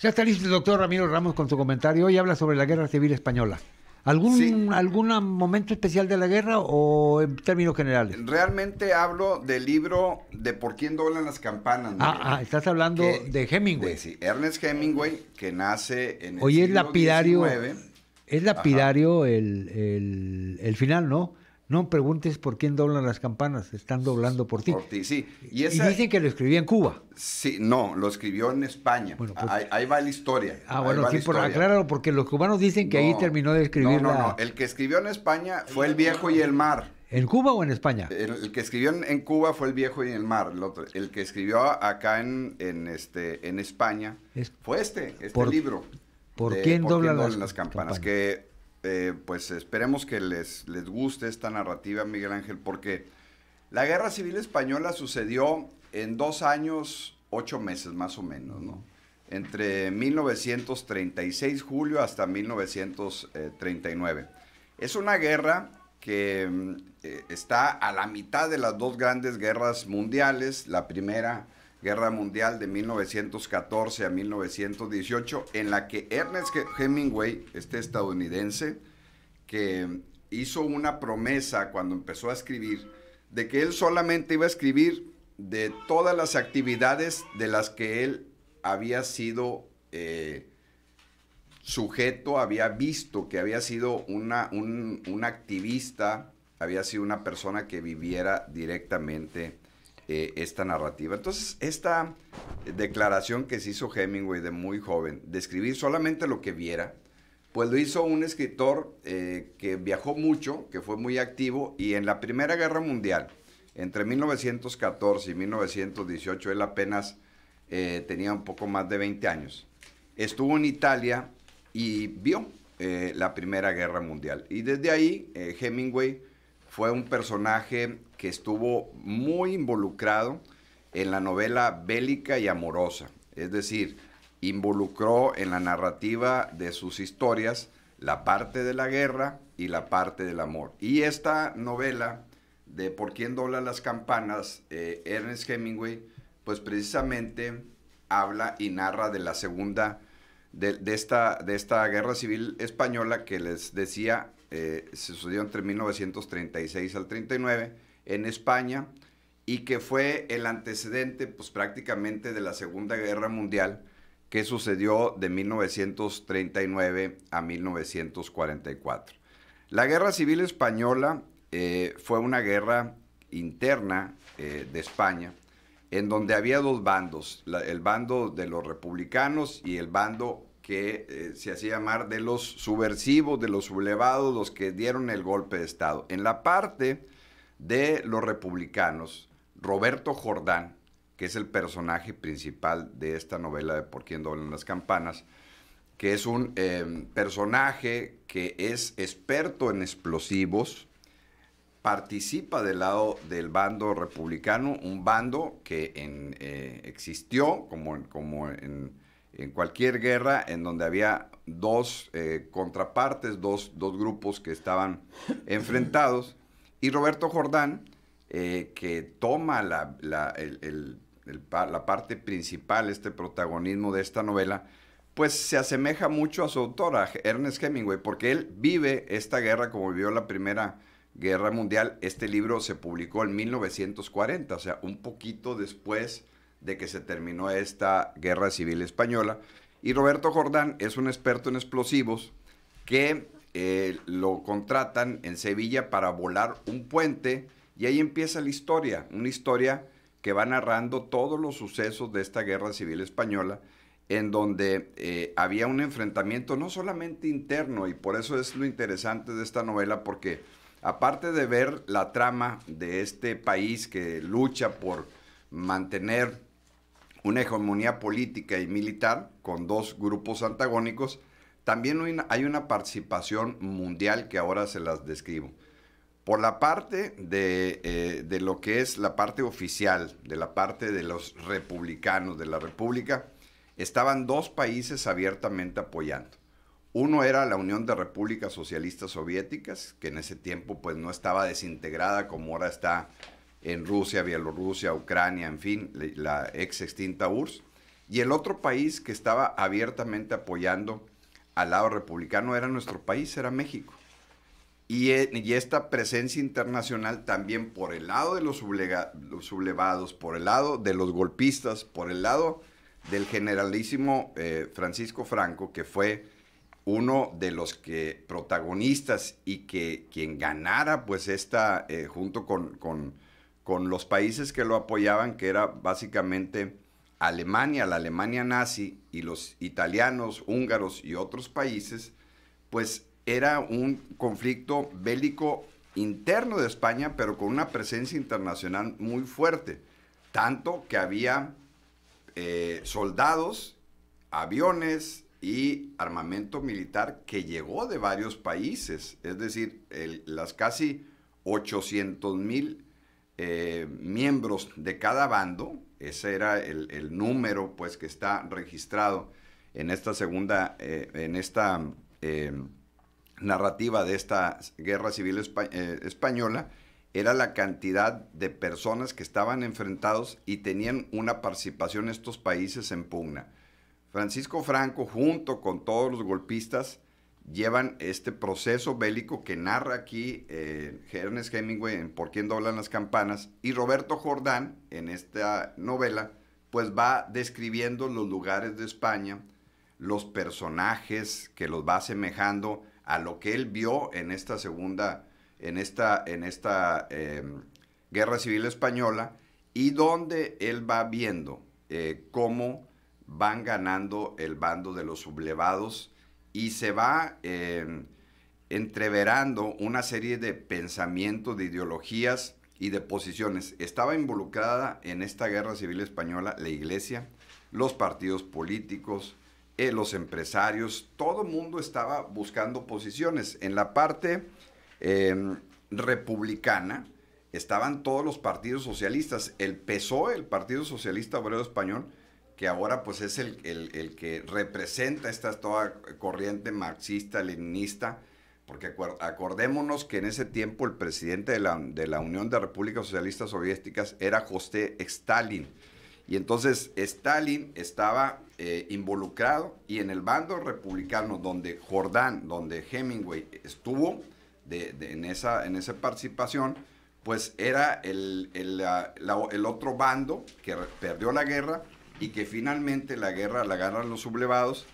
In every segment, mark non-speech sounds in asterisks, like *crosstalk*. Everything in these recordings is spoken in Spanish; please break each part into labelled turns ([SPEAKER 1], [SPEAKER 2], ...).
[SPEAKER 1] Ya está listo el doctor Ramiro Ramos con su comentario. Hoy habla sobre la guerra civil española. ¿Algún, ¿Algún momento especial de la guerra o en términos generales?
[SPEAKER 2] Realmente hablo del libro de Por quién doblan las campanas. Ah,
[SPEAKER 1] ah, estás hablando de
[SPEAKER 2] Hemingway. sí, Ernest Hemingway, que nace en el Hoy es lapidario, Es lapidario
[SPEAKER 1] el, el final, ¿no? No preguntes por quién doblan las campanas, están doblando por ti. Por
[SPEAKER 2] ti, sí. Y, dicen que lo escribió en Cuba. Sí, no, lo escribió en España. Bueno, pues- ahí, va la historia. Ah, bueno, sí, acláralo,
[SPEAKER 1] porque los cubanos dicen que ahí terminó de escribir. No, no, no,
[SPEAKER 2] el que escribió en España fue El Viejo y el Mar. ¿En
[SPEAKER 1] Cuba o en España?
[SPEAKER 2] El, que escribió en, Cuba fue El Viejo y el Mar. El, que escribió acá en, en, este, en España fue este, este por, libro.
[SPEAKER 1] ¿Por quién, doblan,
[SPEAKER 2] las, campanas? Eh, pues esperemos que les, les guste esta narrativa, Miguel Ángel, porque la Guerra Civil Española sucedió en dos años, ocho meses más o menos, ¿no? Entre 1936, julio, hasta 1939. Eh, es una guerra que mm, eh, está a la mitad de las dos grandes guerras mundiales, la primera Guerra Mundial de 1914 a 1918, en la que Ernest Hemingway, este estadounidense, que hizo una promesa cuando empezó a escribir, de que él solamente iba a escribir de todas las actividades de las que él había sido eh, sujeto, había visto que había sido una, un, un activista, había sido una persona que viviera directamente eh, esta narrativa. Entonces, esta declaración que se hizo Hemingway de muy joven, de escribir solamente lo que viera, pues lo hizo un escritor eh, que viajó mucho, que fue muy activo y en la Primera Guerra Mundial, entre 1914 y 1918, él apenas eh, tenía un poco más de 20 años. Estuvo en Italia y vio la Primera Guerra Mundial. Y desde ahí Hemingway fue un personaje que estuvo muy involucrado en la novela bélica y amorosa, es decir, involucró en la narrativa de sus historias la parte de la guerra y la parte del amor. Y esta novela de Por quién dobla las campanas, eh, Ernest Hemingway, pues precisamente habla y narra de la segunda, esta, de esta guerra civil española que les decía eh, se sucedió entre 1936 al 39 en España y que fue el antecedente pues, prácticamente de la Segunda Guerra Mundial que sucedió de 1939 a 1944. La Guerra Civil Española eh, fue una guerra interna eh, de España en donde había dos bandos, el bando de los republicanos y el bando que eh, se hacía llamar de los subversivos, de los sublevados, los que dieron el golpe de Estado. En la parte de los republicanos, Roberto Jordán, que es el personaje principal de esta novela de Por quién doblan las campanas, que es un em, personaje que es experto en explosivos, participa del lado del bando republicano, un bando que eh, existió como, como en en cualquier guerra en donde había dos eh, contrapartes, dos, dos, grupos que estaban *laughs* enfrentados. Y Roberto Jordán, eh, que toma la, parte principal, este protagonismo de esta novela, pues se asemeja mucho a su autora, Ernest Hemingway, porque él vive esta guerra como vivió la Primera Guerra Mundial. Este libro se publicó en 1940, o sea, un poquito después de que se terminó esta guerra civil española. Y Roberto Jordán es un experto en explosivos que eh, lo contratan en Sevilla para volar un puente y ahí empieza la historia, una historia que va narrando todos los sucesos de esta guerra civil española, en donde eh, había un enfrentamiento no solamente interno, y por eso es lo interesante de esta novela, porque aparte de ver la trama de este país que lucha por mantener una hegemonía política y militar con dos grupos antagónicos, también hay una participación mundial que ahora se las describo. Por la parte eh, de, lo que es la parte oficial, de la parte de los republicanos de la República, estaban dos países abiertamente apoyando. Uno era la Unión de Repúblicas Socialistas Soviéticas, que en ese tiempo pues no estaba desintegrada como ahora está en Rusia, Bielorrusia, Ucrania, en fin, la ex extinta URSS. Y el otro país que estaba abiertamente apoyando al lado republicano era nuestro país, era México. Y, eh, esta presencia internacional también por el lado de los, sublevados, por el lado de los golpistas, por el lado del generalísimo eh, Francisco Franco, que fue uno de los protagonistas y que quien ganara pues esta, eh, junto con con los países que lo apoyaban, que era básicamente Alemania, la Alemania nazi y los italianos, húngaros y otros países, pues era un conflicto bélico interno de España, pero con una presencia internacional muy fuerte, tanto que había eh, soldados, aviones y armamento militar que llegó de varios países, es decir, las casi 800 mil eh, miembros de cada bando, ese era el, número pues que está registrado en esta segunda, eh, en esta eh, narrativa de esta guerra civil española, era la cantidad de personas que estaban enfrentados y tenían una participación estos países en pugna. Francisco Franco, junto con todos los golpistas, llevan este proceso bélico que narra aquí eh, Ernest Hemingway en Por quién doblan las campanas y Roberto Jordán en esta novela pues va describiendo los lugares de España, los personajes que los va asemejando a lo que él vio en esta segunda, en esta, en esta em, guerra civil española y donde él va viendo eh, cómo van ganando el bando de los sublevados y se va em, entreverando una serie de pensamientos, de ideologías y de posiciones. Estaba involucrada en esta guerra civil española la iglesia, los partidos políticos, eh, los empresarios, todo el mundo estaba buscando posiciones. En la parte em, republicana estaban todos los partidos socialistas, el PSOE, el Partido Socialista Obrero Español, que ahora pues es el, que representa esta toda corriente marxista, leninista, porque acordémonos que en ese tiempo el presidente de la, Unión de Repúblicas Socialistas Soviéticas era José Stalin. Y entonces Stalin estaba eh, involucrado y en el bando republicano donde Jordán, donde Hemingway estuvo en, esa, en participación, pues era el, el otro bando que perdió la guerra y que finalmente la guerra la agarran los sublevados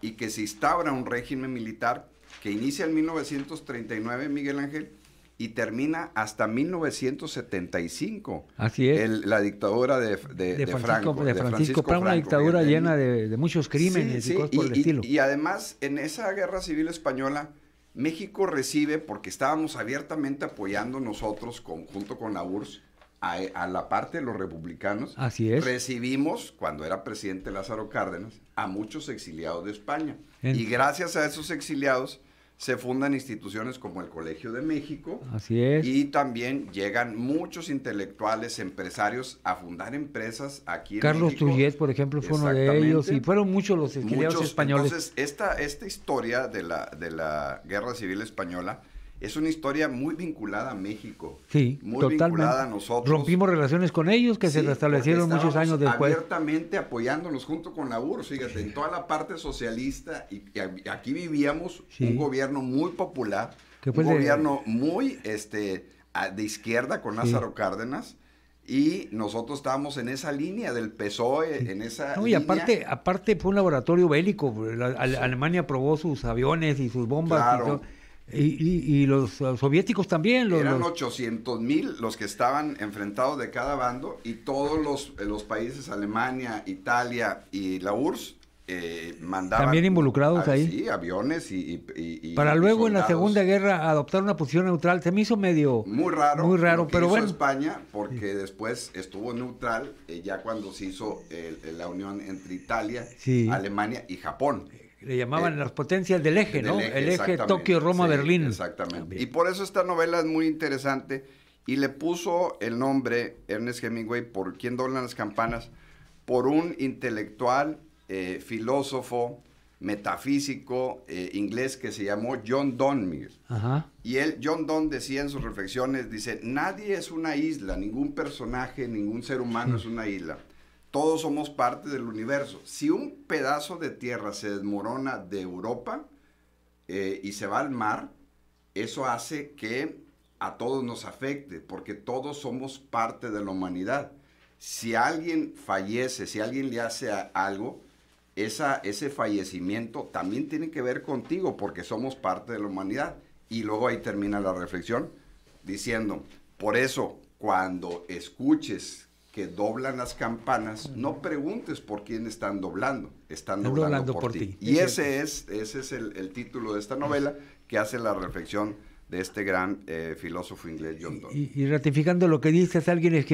[SPEAKER 2] y que se instaura un régimen militar que inicia en 1939, Miguel Ángel, y termina hasta 1975. Así es. la dictadura de, Francisco, Franco, de, Francisco, Franco, una dictadura llena
[SPEAKER 1] de, muchos crímenes y cosas por el estilo. Y,
[SPEAKER 2] además, en esa guerra civil española, México recibe, porque estábamos abiertamente apoyando nosotros, con, junto con la URSS, a, la parte de los republicanos, recibimos, cuando era presidente Lázaro Cárdenas, a muchos exiliados de España. Y gracias a esos exiliados se fundan instituciones como el Colegio de México. Así Y también llegan muchos intelectuales, empresarios a fundar empresas aquí en Carlos por ejemplo, fue uno de ellos y fueron muchos los exiliados españoles. Entonces, esta, esta historia de la, de la Guerra Civil Española es una historia muy vinculada a México.
[SPEAKER 1] Sí, muy vinculada a nosotros. Rompimos relaciones con ellos que se establecieron muchos años después.
[SPEAKER 2] Abiertamente apoyándonos junto con la URSS, fíjate, en toda la parte socialista. Y, aquí vivíamos un gobierno muy popular, un gobierno muy este, de izquierda con Lázaro Cárdenas. Y nosotros estábamos en esa línea del PSOE, en esa. y aparte,
[SPEAKER 1] aparte fue un laboratorio bélico. Pues, Alemania probó sus aviones y sus bombas. Y todo y, los soviéticos también. Los, Eran
[SPEAKER 2] 800 mil los que estaban enfrentados de cada bando y todos los, eh, países, Alemania, Italia y la URSS, eh, mandaban. También involucrados ahí. Sí, aviones y. Para luego en la Segunda
[SPEAKER 1] Guerra adoptar una posición neutral. Se me hizo medio. Muy raro. Muy raro, pero hizo bueno.
[SPEAKER 2] España, porque después estuvo neutral eh, ya cuando se hizo eh, la unión entre Italia, Alemania y Japón le llamaban eh, las potencias del eje, ¿no? el eje Tokio-Roma-Berlín. exactamente. Y por eso esta novela es muy interesante y le puso el nombre Ernest Hemingway por quien doblan las campanas, por un intelectual, eh, filósofo, metafísico eh, inglés que se llamó John Donne. Ajá. Y él, John Donne decía en sus reflexiones, dice, nadie es una isla, ningún personaje, ningún ser humano hmm. es una isla todos somos parte del universo. Si un pedazo de tierra se desmorona de Europa eh, y se va al mar, eso hace que a todos nos afecte, porque todos somos parte de la humanidad. Si alguien fallece, si alguien le hace algo, esa, ese fallecimiento también tiene que ver contigo, porque somos parte de la humanidad. Y luego ahí termina la reflexión diciendo, por eso cuando escuches que doblan las campanas, no preguntes por quién están doblando, están, doblando, por, ti. Y ese es, ese es el, título de esta novela que hace la reflexión de este gran eh, filósofo inglés John Donne.
[SPEAKER 1] Y, y, ratificando lo que dices, alguien es que